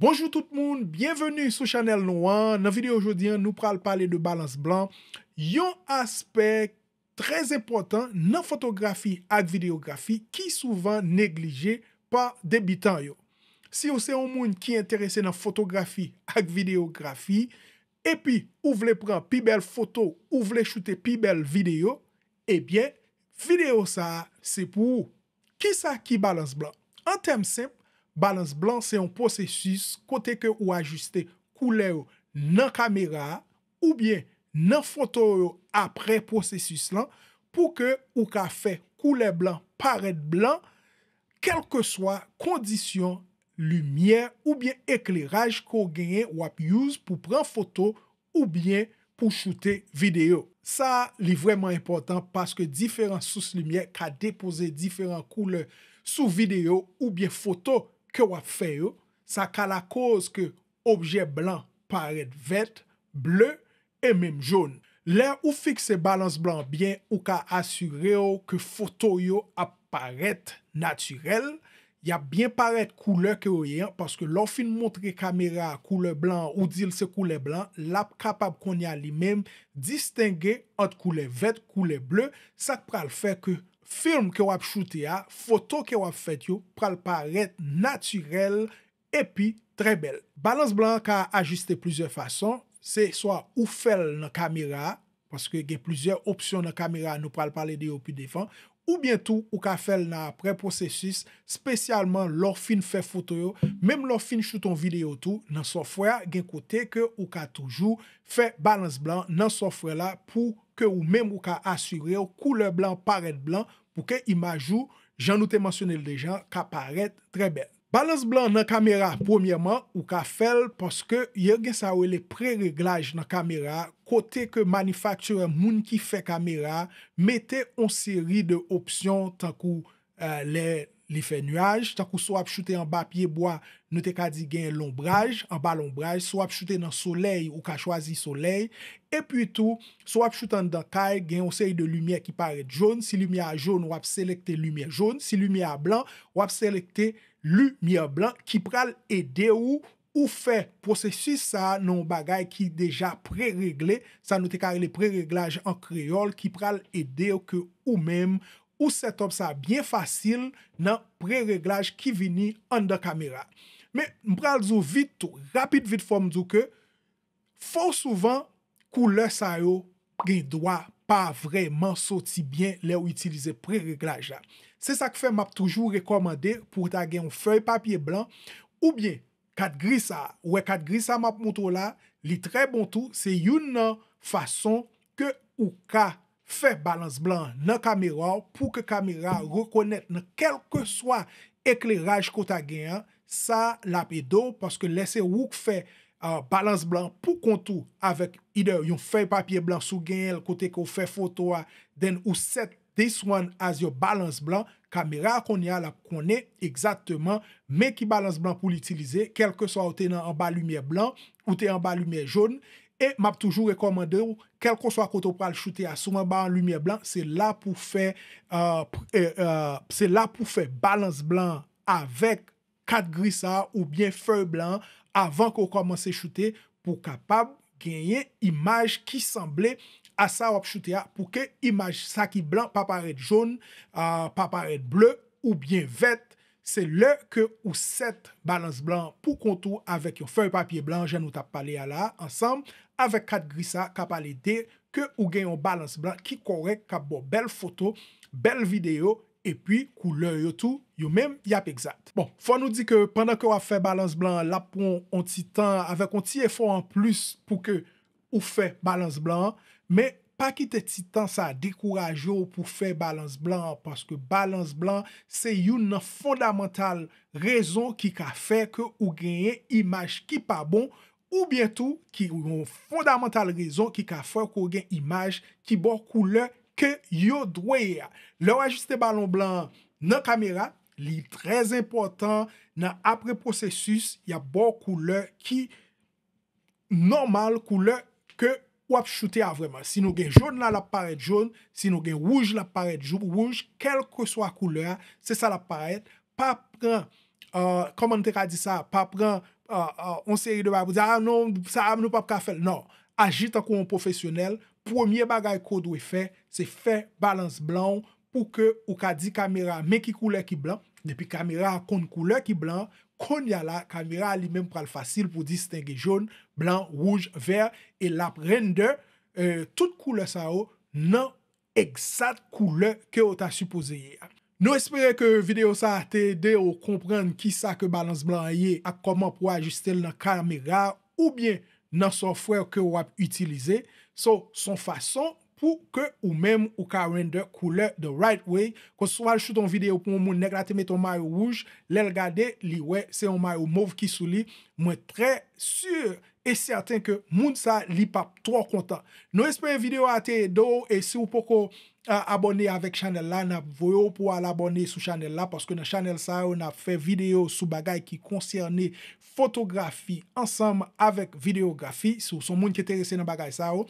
Bonjou tout moun, bienvenu sou chanel nou an. Nan videyo jodi an nou pral pale de balans blan. Yon aspek trez impotant nan fotografi ak videyografi ki souvan neglije pa debitan yo. Si yo se yon moun ki enterese nan fotografi ak videyografi epi ou vle pran pi bel foto ou vle chute pi bel video epi eh video sa se pou ou? Ki sa ki balans blan? An tem semp, Balans blan se yon prosesus kote ke ou ajuste koule yo nan kamera ou bien nan foto yo apre prosesus lan pou ke ou ka fe koule blan paret blan kelke swa kondisyon lumiye ou bien ekleraj ko genye ou ap use pou pran foto ou bien pou choute video. Sa li vreman important paske diferan souse lumiye ka depose diferan koule sou video ou bien foto. ke wap feyo, sa ka la koz ke obje blan paret vet, ble, e menm joun. Le ou fik se balans blan byen ou ka asyre yo ke fotoyo ap paret naturel, ya bien paret koule ke yo yon, paske lor fin montre kamera koule blan ou dil se koule blan, lap kapab kon ya li menm distenge ant koule vet, koule ble, sa ka pral fey ke... Firm ke wap choute ya, foto ke wap fet yo, pral paret naturel epi tre bel. Balance Blanc ka ajuste plizye fason, se swa ou fel nan kamera, paske gen plizye opsyon nan kamera nou pral pale de yo pi defan, Ou bientou ou ka fel nan apre prosesis, spesyalman lor fin fè foto yo, mem lor fin chouton video tou, nan so fwe ya gen kote ke ou ka toujou fè balance blan nan so fwe la pou ke ou mem ou ka asyri yo koule blan paret blan pou ke imajou jan nou te mansyonel de jan ka paret trebet. Balans blan nan kamera, pwemye man, ou ka fel, poske, yer gen sawele pre-reglaj nan kamera, kote ke manifakture moun ki fe kamera, mete on seri de opsyon, tankou, euh, le, le fe nuaj, tankou, sou ap chute an bapye boa, nou te ka di gen lombraj, an balombraj, sou ap chute nan soley, ou ka chwazi soley, e pwitou, sou ap chute an dan kay, gen on seri de lumiye ki paret joun, si lumiye a joun, wap selekte lumiye joun, si lumiye a blan, wap selekte, Lumye blan ki pral ede ou ou fe. Pwese si sa nan bagay ki deja pre-regle, sa nou te kare le pre-reglaj an kreol ki pral ede ou ke ou mem, ou setop sa bien fasil nan pre-reglaj ki vini an da kamera. Me mpral zou vite ou rapid vite fom zou ke, faw souvan koule sa yo gen dwa. pa vreman soti byen le ou itilize pre-reglaj la. Se sa ke fe map toujou rekomande pou ta gen yon fey papye blan, ou bien, kat grisa, ou e kat grisa map moutou la, li trey bon tou, se yon nan fason ke ou ka fe balans blan nan kameraw, pou ke kameraw rekonnet nan kelke swa ekleraj ko ta gen, sa la pe do, paske lese wouk fey, Euh, balans blan pou kontou avèk yon fey papye blan sou genyèl kote ko fey foto a den ou set deswan as yo balans blan kamera konye a la konye egzatman men ki balans blan pou l'utilize kelke so a ou te nan an ba lumiè blan ou te an ba lumiè joun e map toujou rekomande ou kelke so a koto pral choute a souman ba an lumiè blan se la pou fe euh, euh, se la pou fe balans blan avèk kat grisa ou bien feur blan avan kou komanse chute pou kapab genye imaj ki sanble asa wap chute ya pou ke imaj sa ki blan pa paret joun, euh, pa paret ble ou bien vet se le ke ou set balans blan pou kontou avek yon feur papye blan jen nou tap pale ya la ansam avek kat grisa kapalete ke ou genyon balans blan ki korek kap bo bel foto, bel video epi koule yotou Yo menm yap egzat. Bon, fwa nou di ke pendan ke wap fè balans blan, la pou on titan, avek on ti e fwa an plus pou ke ou fè balans blan, men pa ki te titan sa dekouraj yo pou fè balans blan, paske balans blan se yon nan fondamental rezon ki ka fè ke ou genye imaj ki pa bon, ou bientou ki yon fondamental rezon ki ka fè ke ou genye imaj ki bon koule ke yo dwey ya. Le wajiste balon blan nan kamerat, li trez impotant nan apre prosesus, ya bo koule ki normal koule ke wap chute a vreman. Si nou gen joun la la paret joun, si nou gen wouj la paret joun, wouj, kelke swa koule, se sa la paret, pa pren, koman euh, te ka di sa, pa pren, an euh, euh, seri de wap, anon, ah sa am ah, nou pap ka fel, nan, aji takou an profesyonel, promye bagay kou dwe fe, se fe balance blan, pou ke ou ka di kamera, men ki koule ki blan, Depi kamera kon koule ki blan, kon ya la, kamera li menm pral fasil pou distingye joun, blan, rouj, ver, e la prende euh, tout koule sa ou nan egzat koule ke ou ta suposeye a. Nou espere ke video sa ate de ou komprende ki sa ke balans blan ye a koman pou a ajustel nan kamera ou bien nan son fwe ou ke ou ap utilize, son fason. pou ke ou mèm ou ka render koule de right way. Kwa sou val choute an videyo pou moun nek la te met an mayou wouj, lèl gade li we se an mayou mouv ki sou li, mwen tre sur e sèrten ke moun sa li pap tro kontan. Nou espè an videyo a te do, e si ou poko abone avèk chanel la, nap voyo pou al abone sou chanel la, paske nan chanel sa ou nap fè videyo sou bagay ki konserne fotografi ansam avèk videografi, sou son moun ki te rese nan bagay sa ou,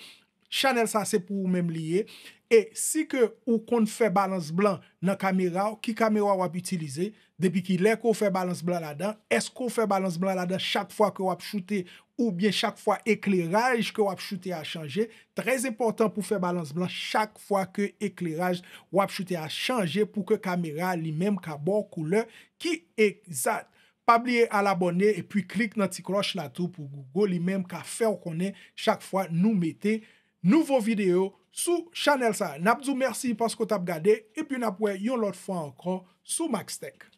Chanel sa se pou mèm liye. E si ke ou kon fè balans blan nan kamera ou ki kamera wap itilize, depi ki lè ko fè balans blan la dan, esko fè balans blan la dan chak fwa ke wap chute ou bie chak fwa ekleraj ke wap chute a chanje, trez important pou fè balans blan chak fwa ke ekleraj wap chute a chanje pou ke kamera li mèm ka bon koule ki ekzat. Pabliye al abone e pi klik nan ti kloch la tou pou Google li mèm ka fè wakone chak fwa nou mette Nouvo video sou chanel sa. Nap zou mersi pasko tap gade. E pi nap we yon lot fwa ankon sou Max Tech.